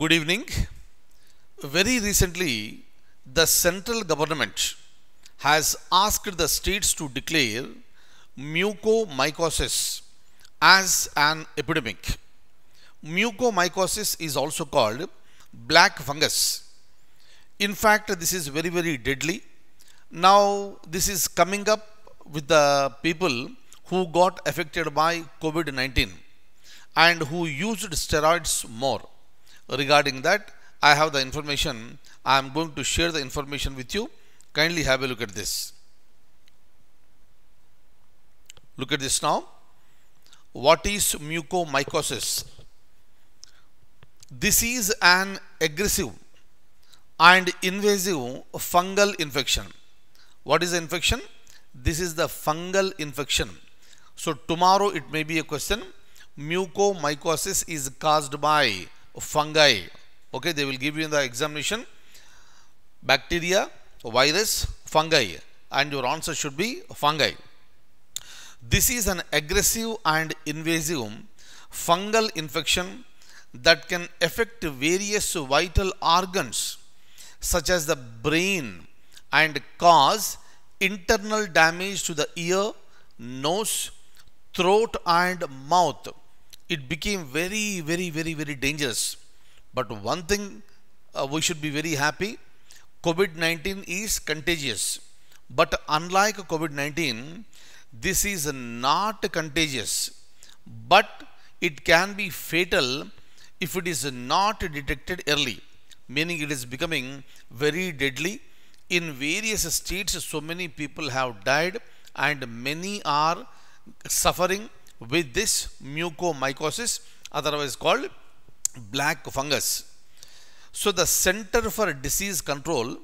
Good evening. Very recently, the central government has asked the states to declare mucomycosis as an epidemic. Mucomycosis is also called black fungus. In fact, this is very, very deadly. Now, this is coming up with the people who got affected by COVID-19 and who used steroids more regarding that I have the information I am going to share the information with you kindly have a look at this look at this now what is mucomycosis this is an aggressive and invasive fungal infection what is the infection this is the fungal infection so tomorrow it may be a question mucomycosis is caused by fungi. Okay, they will give you in the examination bacteria, virus, fungi and your answer should be fungi. This is an aggressive and invasive fungal infection that can affect various vital organs such as the brain and cause internal damage to the ear, nose, throat and mouth it became very, very, very, very dangerous. But one thing uh, we should be very happy COVID 19 is contagious. But unlike COVID 19, this is not contagious, but it can be fatal if it is not detected early, meaning it is becoming very deadly. In various states, so many people have died and many are suffering with this mucomycosis otherwise called black fungus. So the Center for Disease Control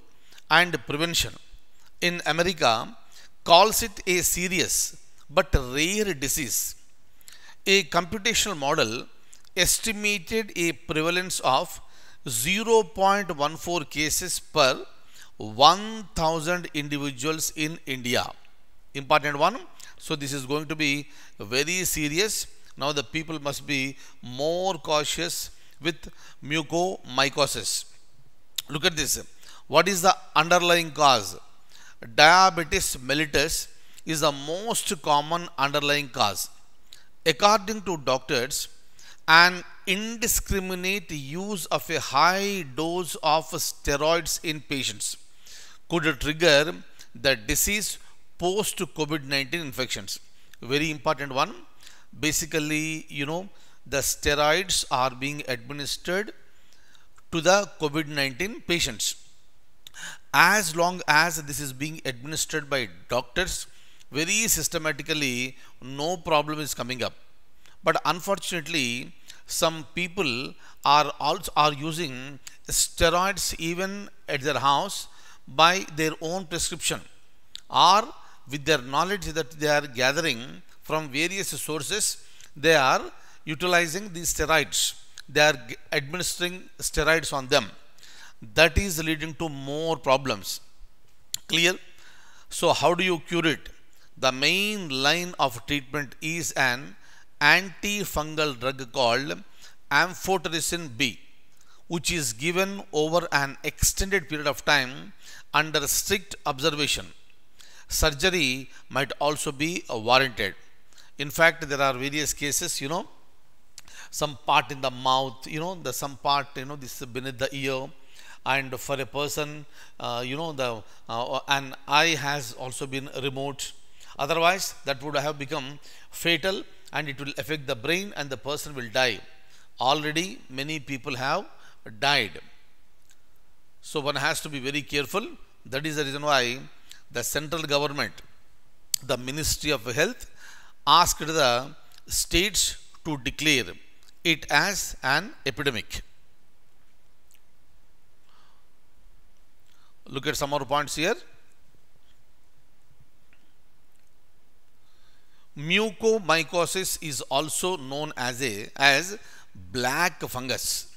and Prevention in America calls it a serious but rare disease. A computational model estimated a prevalence of 0.14 cases per 1000 individuals in India important one so this is going to be very serious now the people must be more cautious with mucomycosis look at this what is the underlying cause diabetes mellitus is the most common underlying cause according to doctors an indiscriminate use of a high dose of steroids in patients could trigger the disease post COVID-19 infections. Very important one. Basically, you know, the steroids are being administered to the COVID-19 patients. As long as this is being administered by doctors, very systematically, no problem is coming up. But unfortunately, some people are also are using steroids even at their house by their own prescription or with their knowledge that they are gathering from various sources they are utilizing these steroids they are administering steroids on them that is leading to more problems clear so how do you cure it the main line of treatment is an antifungal drug called amphotericin b which is given over an extended period of time under strict observation surgery might also be uh, warranted. In fact, there are various cases, you know, some part in the mouth, you know, the some part, you know, this beneath the ear, and for a person, uh, you know, the uh, an eye has also been removed. Otherwise, that would have become fatal, and it will affect the brain, and the person will die. Already, many people have died. So one has to be very careful. That is the reason why the central government, the Ministry of Health, asked the states to declare it as an epidemic. Look at some more points here. Mucomycosis is also known as a as black fungus.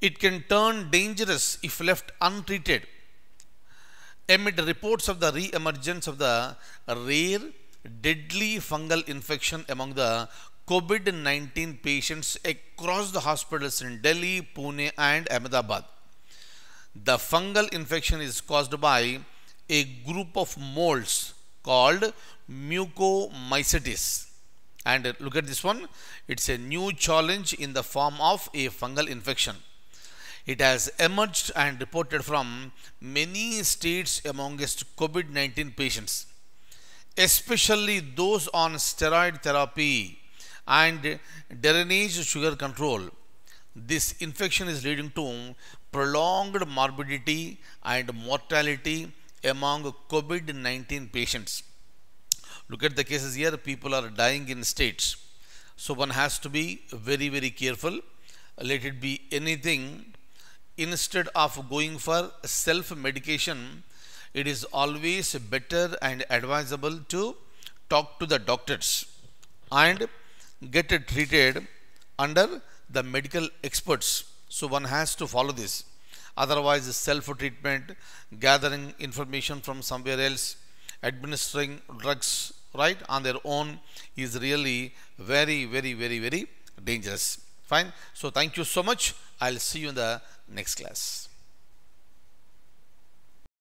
It can turn dangerous if left untreated amid reports of the re-emergence of the rare deadly fungal infection among the COVID-19 patients across the hospitals in Delhi, Pune and Ahmedabad. The fungal infection is caused by a group of molds called mucomycetes. And look at this one. It's a new challenge in the form of a fungal infection. It has emerged and reported from many states amongst COVID-19 patients, especially those on steroid therapy and drainage sugar control. This infection is leading to prolonged morbidity and mortality among COVID-19 patients. Look at the cases here, people are dying in states. So one has to be very, very careful. Let it be anything instead of going for self medication it is always better and advisable to talk to the doctors and get treated under the medical experts so one has to follow this otherwise self treatment gathering information from somewhere else administering drugs right on their own is really very very very very dangerous fine so thank you so much I'll see you in the next class.